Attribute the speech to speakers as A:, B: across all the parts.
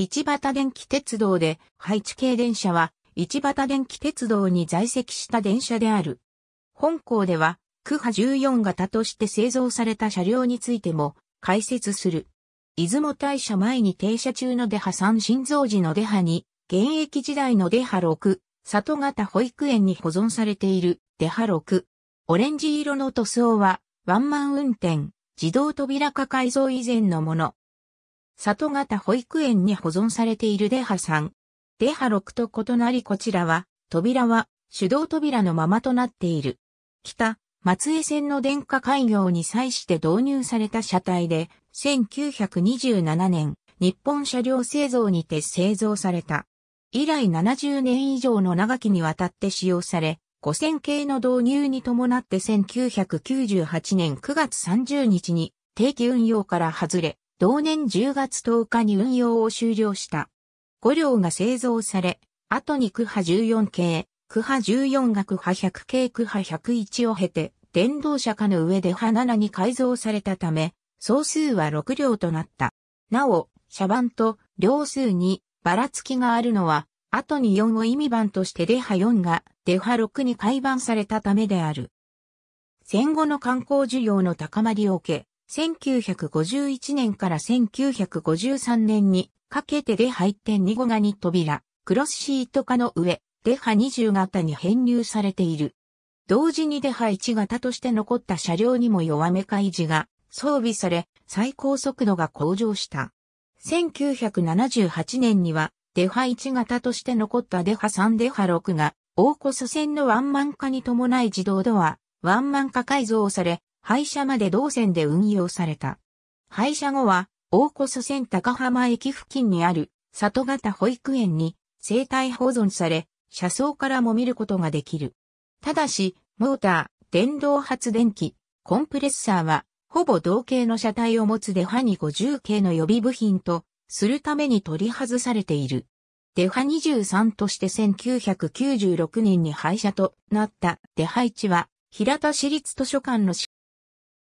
A: 市畑電気鉄道で、配置系電車は、市畑電気鉄道に在籍した電車である。本校では、区波14型として製造された車両についても、解説する。出雲大社前に停車中の出波3新造時の出波に、現役時代の出波6、里型保育園に保存されている出波6。オレンジ色の塗装は、ワンマン運転、自動扉化改造以前のもの。里型保育園に保存されているデハ3。デハ6と異なりこちらは、扉は手動扉のままとなっている。北、松江線の電化開業に際して導入された車体で、1927年、日本車両製造にて製造された。以来70年以上の長きにわたって使用され、5000系の導入に伴って1998年9月30日に定期運用から外れ、同年10月10日に運用を終了した。5両が製造され、後に区波14系、区波14が区波100系区波101を経て、電動車化の上で波7に改造されたため、総数は6両となった。なお、車番と両数にばらつきがあるのは、後に4を意味番としてデハ4がデハ6に改版されたためである。戦後の観光需要の高まりを受け、1951年から1953年にかけてデハ1 2 5が2扉、クロスシート化の上、デハ20型に編入されている。同時にデハ1型として残った車両にも弱め開示が装備され、最高速度が向上した。1978年には、デハ1型として残ったデハ3デハ6が、大コス線のワンマン化に伴い自動ドア、ワンマン化改造され、廃車まで同線で運用された。廃車後は、大越線高浜駅付近にある里型保育園に生態保存され、車窓からも見ることができる。ただし、モーター、電動発電機、コンプレッサーは、ほぼ同型の車体を持つデハに50系の予備部品と、するために取り外されている。デハ23として1996年に廃車となったデハ1は、平田市立図書館の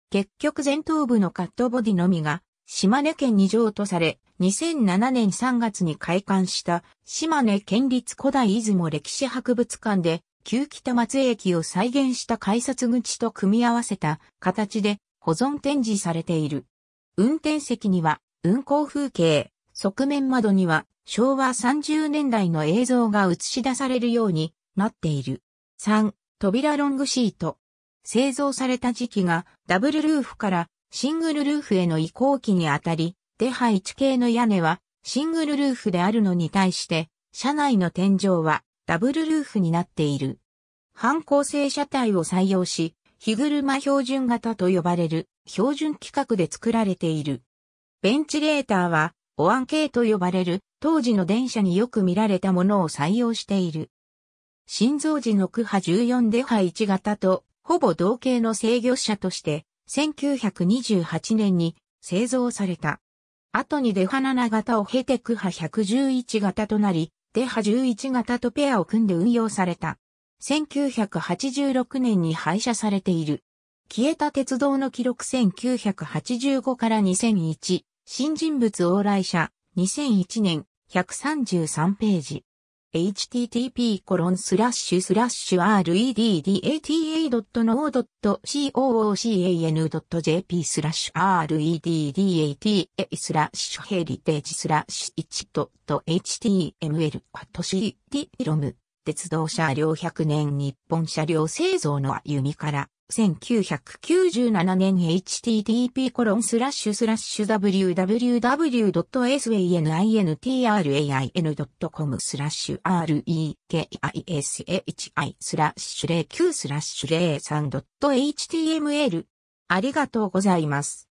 A: 結局前頭部のカットボディのみが島根県に譲渡され、2007年3月に開館した島根県立古代出雲歴史博物館で旧北松駅を再現した改札口と組み合わせた形で保存展示されている。運転席には運行風景、側面窓には昭和30年代の映像が映し出されるようになっている。3、扉ロングシート。製造された時期がダブルルーフからシングルルーフへの移行期にあたり、デハ1系の屋根はシングルルーフであるのに対して、車内の天井はダブルルーフになっている。反構性車体を採用し、日車標準型と呼ばれる標準規格で作られている。ベンチレーターは、オアン系と呼ばれる当時の電車によく見られたものを採用している。心臓時の区波14デハ1型とほぼ同型の制御車として、1928年に製造された。後にデハ7型を経てクハ111型となり、デハ11型とペアを組んで運用された。1986年に廃車されている。消えた鉄道の記録1985から2001、新人物往来者2001年133ページ。http://reddata.no.cocan.jp o スラッシュ reddata スラッシュヘリテージスラッシュ 1.html アット CT ロム鉄道車両100年日本車両製造の歩みから1997年 http コロンスラッシュスラッシュ www.sanintrain.com スラッシュ rekishi スラッシュ09スラッシュ 03.html ありがとうございます。